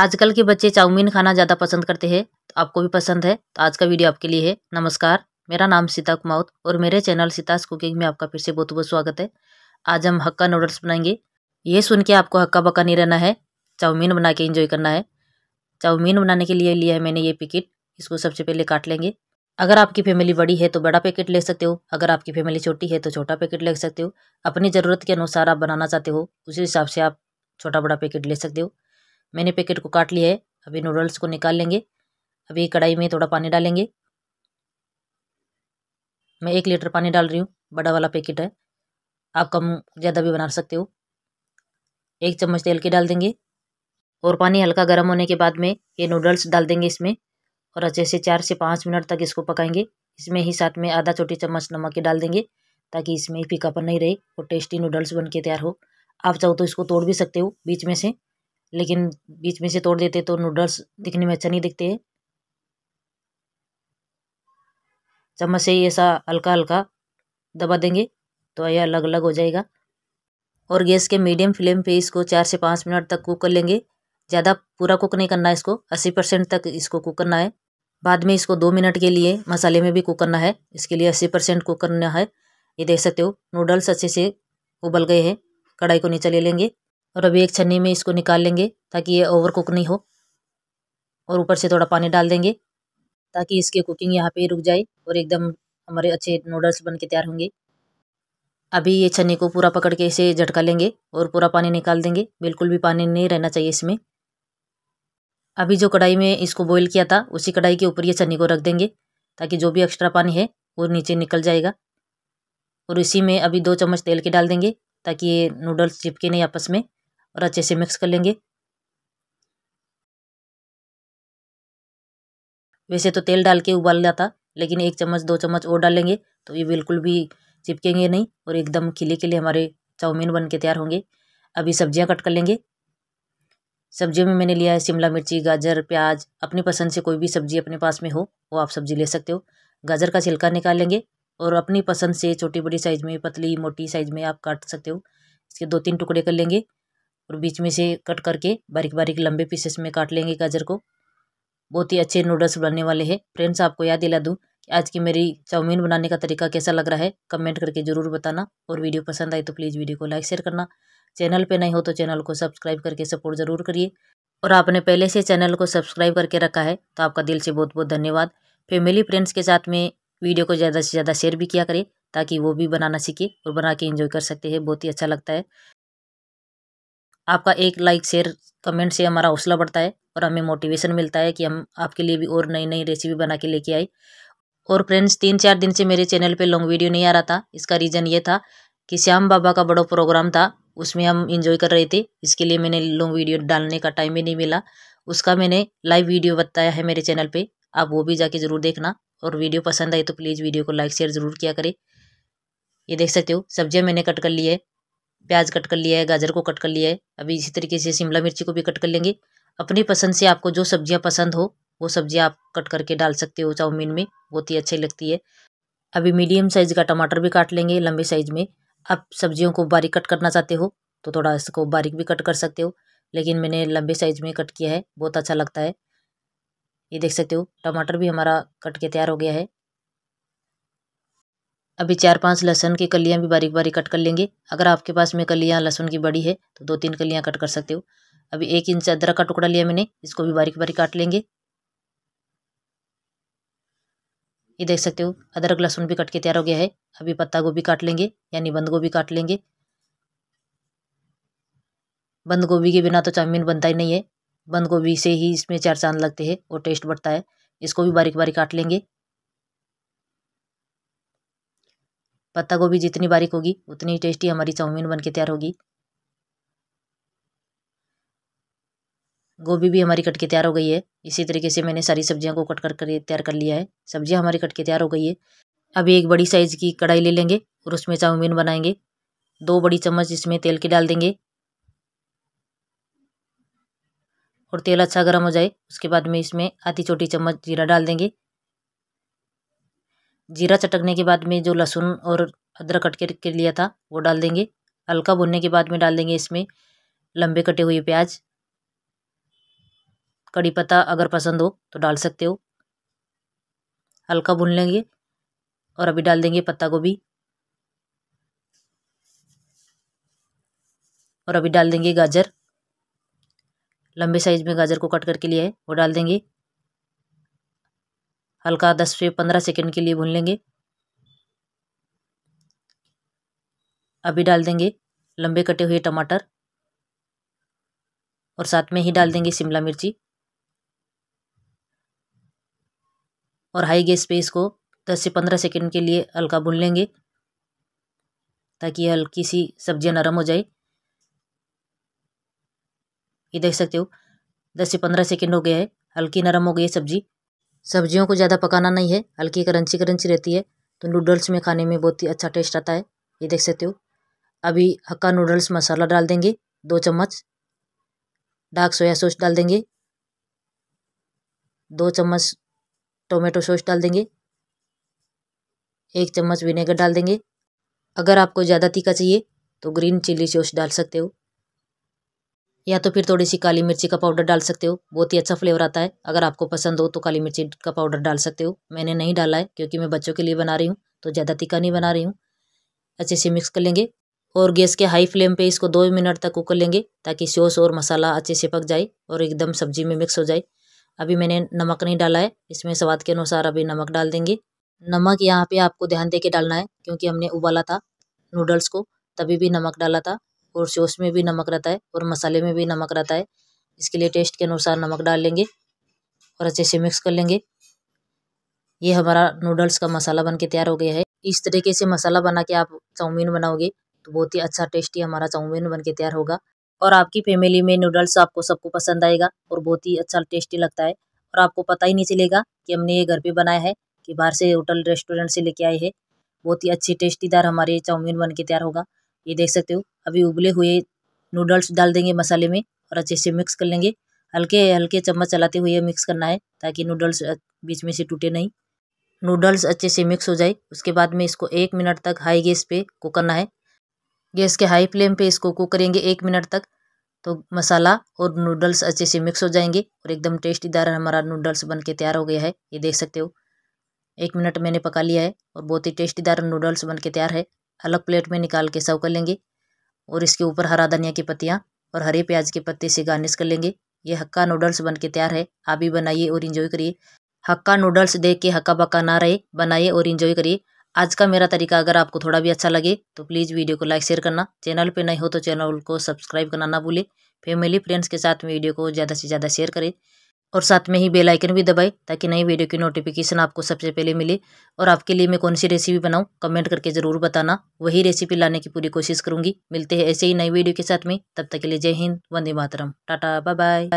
आजकल के बच्चे चाउमीन खाना ज़्यादा पसंद करते हैं तो आपको भी पसंद है तो आज का वीडियो आपके लिए है नमस्कार मेरा नाम सीता कुमाउत और मेरे चैनल सीताज कुकिंग में आपका फिर से बहुत बहुत स्वागत है आज हम हक्का नूडल्स बनाएंगे ये सुन के आपको हक्का बक्का नहीं रहना है चाउमीन बना के इंजॉय करना है चाउमीन बनाने के लिए लिया है मैंने ये पैकेट इसको सबसे पहले काट लेंगे अगर आपकी फैमिली बड़ी है तो बड़ा पैकेट ले सकते हो अगर आपकी फैमिली छोटी है तो छोटा पैकेट ले सकते हो अपनी ज़रूरत के अनुसार आप बनाना चाहते हो उसी हिसाब से आप छोटा बड़ा पैकेट ले सकते हो मैंने पैकेट को काट लिया है अभी नूडल्स को निकाल लेंगे अभी कढ़ाई में थोड़ा पानी डालेंगे मैं एक लीटर पानी डाल रही हूँ बड़ा वाला पैकेट है आप कम ज़्यादा भी बना सकते हो एक चम्मच तेल के डाल देंगे और पानी हल्का गर्म होने के बाद में ये नूडल्स डाल देंगे इसमें और अच्छे से चार से पाँच मिनट तक इसको पकाएंगे इसमें ही साथ में आधा छोटी चम्मच नमक के डाल देंगे ताकि इसमें फीकापन नहीं रहे और टेस्टी नूडल्स बन के तैयार हो आप चाहो तो इसको तोड़ भी सकते हो बीच में से लेकिन बीच में से तोड़ देते तो नूडल्स दिखने में अच्छा नहीं दिखते चम्मच से ही ऐसा हल्का हल्का दबा देंगे तो यह अलग अलग हो जाएगा और गैस के मीडियम फ्लेम पे इसको चार से पाँच मिनट तक कुक कर लेंगे ज़्यादा पूरा कुक नहीं करना है इसको अस्सी परसेंट तक इसको कुक करना है बाद में इसको दो मिनट के लिए मसाले में भी कुक करना है इसके लिए अस्सी परसेंट कुक करना है ये देख सकते हो नूडल्स अच्छे से उबल गए हैं कढ़ाई को नीचे ले लेंगे और अभी एक छन्नी में इसको निकाल लेंगे ताकि ये ओवर कुक नहीं हो और ऊपर से थोड़ा पानी डाल देंगे ताकि इसकी कुकिंग यहाँ पे रुक जाए और एकदम हमारे अच्छे नूडल्स बन के तैयार होंगे अभी ये छन्नी को पूरा पकड़ के इसे झटका लेंगे और पूरा पानी निकाल देंगे बिल्कुल भी पानी नहीं रहना चाहिए इसमें अभी जो कढ़ाई में इसको बॉईल किया था उसी कढ़ाई के ऊपर ये छन्नी को रख देंगे ताकि जो भी एक्स्ट्रा पानी है वो नीचे निकल जाएगा और इसी में अभी दो चम्मच तेल के डाल देंगे ताकि ये नूडल्स चिपके नहीं आपस में और अच्छे से मिक्स कर लेंगे वैसे तो तेल डाल के उबाल जाता लेकिन एक चम्मच दो चम्मच और डालेंगे तो ये बिल्कुल भी चिपकेंगे नहीं और एकदम खिले के लिए हमारे चाउमीन बन के तैयार होंगे अभी सब्जियां कट कर लेंगे सब्जियों में मैंने लिया है शिमला मिर्ची गाजर प्याज अपनी पसंद से कोई भी सब्जी अपने पास में हो वो आप सब्जी ले सकते हो गाजर का छिलका निकाल लेंगे और अपनी पसंद से छोटी बड़ी साइज़ में पतली मोटी साइज़ में आप काट सकते हो इसके दो तीन टुकड़े कर लेंगे और बीच में से कट करके बारीक बारीक लंबे पीसेस में काट लेंगे गाजर को बहुत ही अच्छे नूडल्स बनने वाले हैं फ्रेंड्स आपको याद दिला दूँ कि आज की मेरी चाउमीन बनाने का तरीका कैसा लग रहा है कमेंट करके ज़रूर बताना और वीडियो पसंद आए तो प्लीज़ वीडियो को लाइक शेयर करना चैनल पर नहीं हो तो चैनल को सब्सक्राइब करके सपोर्ट ज़रूर करिए और आपने पहले से चैनल को सब्सक्राइब करके रखा है तो आपका दिल से बहुत बहुत धन्यवाद फैमिली फ्रेंड्स के साथ में वीडियो को ज़्यादा से ज़्यादा शेयर भी किया करें ताकि वो भी बनाना सीखे और बना के इंजॉय कर सकते हैं बहुत ही अच्छा लगता है आपका एक लाइक शेयर कमेंट से हमारा हौसला बढ़ता है और हमें मोटिवेशन मिलता है कि हम आपके लिए भी और नई नई रेसिपी बना के लेके आए और फ्रेंड्स तीन चार दिन से मेरे चैनल पे लॉन्ग वीडियो नहीं आ रहा था इसका रीज़न ये था कि श्याम बाबा का बड़ा प्रोग्राम था उसमें हम इंजॉय कर रहे थे इसके लिए मैंने लॉन्ग वीडियो डालने का टाइम ही नहीं मिला उसका मैंने लाइव वीडियो बताया है मेरे चैनल पर आप वो भी जाके ज़रूर देखना और वीडियो पसंद आई तो प्लीज़ वीडियो को लाइक शेयर ज़रूर किया करें ये देख सकते हो सब्जियाँ मैंने कट कर ली है प्याज कट कर लिया है गाजर को कट कर लिया है अभी इसी तरीके से शिमला मिर्ची को भी कट कर लेंगे अपनी पसंद से आपको जो सब्जियां पसंद हो वो सब्ज़ियाँ आप कट करके डाल सकते हो चाउमीन में बहुत ही अच्छी लगती है अभी मीडियम साइज़ का टमाटर भी काट लेंगे लंबे साइज़ में आप सब्जियों को बारीक कट करना चाहते हो तो थोड़ा इसको बारीक भी कट कर सकते हो लेकिन मैंने लंबे साइज़ में कट किया है बहुत अच्छा लगता है ये देख सकते हो टमाटर भी हमारा कट के तैयार हो गया है अभी चार पांच लहसुन की कलियाँ भी बारीक बारीक कट कर लेंगे अगर आपके पास में कलियाँ लहसुन की बड़ी है तो दो तीन कलियाँ कट कर सकते हो अभी एक इंच अदरक का टुकड़ा लिया मैंने इसको भी बारीक बारीक काट लेंगे ये देख सकते हो अदरक लहसुन भी कट के तैयार हो गया है अभी पत्ता गोभी काट लेंगे यानी बंद गोभी काट लेंगे बंद गोभी के बिना तो चाउमीन बनता ही नहीं है बंद गोभी से ही इसमें चार चांद लगते हैं और टेस्ट बढ़ता है इसको भी बारीक बारीक काट लेंगे पत्ता गोभी जितनी बारीक होगी उतनी ही टेस्टी हमारी चाउमीन बन के तैयार होगी गोभी भी हमारी कट के तैयार हो गई है इसी तरीके से मैंने सारी सब्जियों को कट कर कर तैयार कर लिया है सब्जियां हमारी कट के तैयार हो गई है अभी एक बड़ी साइज़ की कढ़ाई ले लेंगे और उसमें चाउमीन बनाएंगे दो बड़ी चम्मच इसमें तेल के डाल देंगे और तेल अच्छा गर्म हो जाए उसके बाद में इसमें आधी छोटी चम्मच जीरा डाल देंगे जीरा चटकने के बाद में जो लहसुन और अदरक कट के लिया था वो डाल देंगे हल्का भुनने के बाद में डाल देंगे इसमें लंबे कटे हुए प्याज कड़ी पत्ता अगर पसंद हो तो डाल सकते हो हल्का भून लेंगे और अभी डाल देंगे पत्ता गोभी और अभी डाल देंगे गाजर लंबे साइज में गाजर को कट करके लिया है वो डाल देंगे हल्का दस से पंद्रह सेकेंड के लिए भून लेंगे अभी डाल देंगे लंबे कटे हुए टमाटर और साथ में ही डाल देंगे शिमला मिर्ची और हाई गैस पे इसको 10 से 15 सेकंड के लिए हल्का भून लेंगे ताकि हल्की सी सब्जियां नरम हो जाए ये देख सकते हो 10 से 15 सेकंड हो गया है हल्की नरम हो गई है सब्जी सब्जियों को ज़्यादा पकाना नहीं है हल्की करंची करंची रहती है तो नूडल्स में खाने में बहुत ही अच्छा टेस्ट आता है ये देख सकते हो अभी हक्का नूडल्स मसाला डाल देंगे दो चम्मच डार्क सोया सॉस डाल देंगे दो चम्मच टोमेटो सॉस डाल देंगे एक चम्मच विनेगर डाल देंगे अगर आपको ज़्यादा तीखा चाहिए तो ग्रीन चिली सॉस डाल सकते हो या तो फिर थोड़ी सी काली मिर्ची का पाउडर डाल सकते हो बहुत ही अच्छा फ्लेवर आता है अगर आपको पसंद हो तो काली मिर्ची का पाउडर डाल सकते हो मैंने नहीं डाला है क्योंकि मैं बच्चों के लिए बना रही हूँ तो ज़्यादा तीखा नहीं बना रही हूँ अच्छे से मिक्स कर लेंगे और गैस के हाई फ्लेम पे इसको दो मिनट तक कुकर लेंगे ताकि सॉस और मसाला अच्छे से पक जाए और एकदम सब्जी में मिक्स हो जाए अभी मैंने नमक नहीं डाला है इसमें स्वाद के अनुसार अभी नमक डाल देंगे नमक यहाँ पे आपको ध्यान दे के डालना है क्योंकि हमने उबाला था नूडल्स को तभी भी नमक डाला था और सॉस में भी नमक रहता है और मसाले में भी नमक रहता है इसके लिए टेस्ट के अनुसार नमक डाल लेंगे और अच्छे से मिक्स कर लेंगे ये हमारा नूडल्स का मसाला बन के तैयार हो गया है इस तरीके से मसाला बना के आप चाउमीन बनाओगे तो बहुत ही अच्छा टेस्टी हमारा चाउमीन बन के तैयार होगा और आपकी फैमिली में नूडल्स आपको सबको पसंद आएगा और बहुत ही अच्छा टेस्टी लगता है और आपको पता ही नहीं चलेगा कि हमने ये घर पे बनाया है कि बाहर से होटल रेस्टोरेंट से लेके आए हैं बहुत ही अच्छी टेस्टीदार हमारे चाउमीन बन के तैयार होगा ये देख सकते हो अभी उबले हुए नूडल्स डाल देंगे मसाले में और अच्छे से मिक्स कर लेंगे हल्के हल्के चम्मच चलाते हुए मिक्स करना है ताकि नूडल्स बीच में से टूटे नहीं नूडल्स अच्छे से मिक्स हो जाए उसके बाद में इसको एक मिनट तक हाई गैस पे कुक करना है गैस के हाई फ्लेम पे इसको कुक करेंगे एक मिनट तक तो मसाला और नूडल्स अच्छे से मिक्स हो जाएंगे और एकदम टेस्टीदार हमारा नूडल्स बन के तैयार हो गया है ये देख सकते हो एक मिनट मैंने पका लिया है और बहुत ही टेस्टीदार नूडल्स बन के तैयार है अलग प्लेट में निकाल के सर्व कर लेंगे और इसके ऊपर हरा धनिया की पत्तियाँ और हरे प्याज के पत्ते से गार्निश कर लेंगे ये हक्का नूडल्स बन के तैयार है आप भी बनाइए और इन्जॉय करिए हक्का नूडल्स देख के हक्का बक्का ना रहे बनाइए और इन्जॉय करिए आज का मेरा तरीका अगर आपको थोड़ा भी अच्छा लगे तो प्लीज़ वीडियो को लाइक शेयर करना चैनल पे नहीं हो तो चैनल को सब्सक्राइब करना ना भूलें फैमिली फ्रेंड्स के साथ में वीडियो को ज़्यादा से ज़्यादा शेयर करें और साथ में ही बेल आइकन भी दबाएं ताकि नई वीडियो की नोटिफिकेशन आपको सबसे पहले मिले और आपके लिए मैं कौन सी रेसिपी बनाऊं कमेंट करके ज़रूर बताना वही रेसिपी लाने की पूरी कोशिश करूंगी मिलते हैं ऐसे ही नई वीडियो के साथ में तब तक के लिए जय हिंद वंदे मातरम टाटा बाय बाय